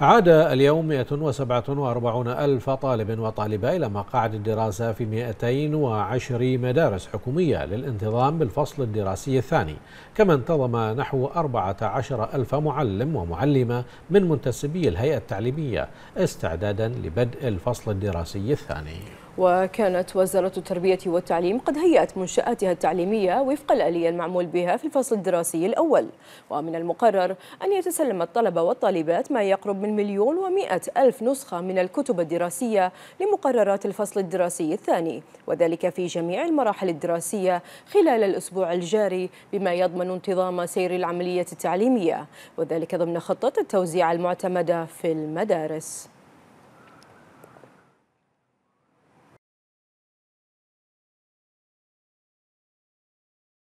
عاد اليوم 147 ألف طالب وطالبة إلى مقاعد الدراسة في 210 مدارس حكومية للانتظام بالفصل الدراسي الثاني كما انتظم نحو 14 ألف معلم ومعلمة من منتسبي الهيئة التعليمية استعدادا لبدء الفصل الدراسي الثاني وكانت وزارة التربية والتعليم قد هيأت منشآتها التعليمية وفق الآلية المعمول بها في الفصل الدراسي الأول ومن المقرر أن يتسلم الطلبة والطالبات ما يقرب من مليون ومائة ألف نسخة من الكتب الدراسية لمقررات الفصل الدراسي الثاني وذلك في جميع المراحل الدراسية خلال الأسبوع الجاري بما يضمن انتظام سير العملية التعليمية وذلك ضمن خطة التوزيع المعتمدة في المدارس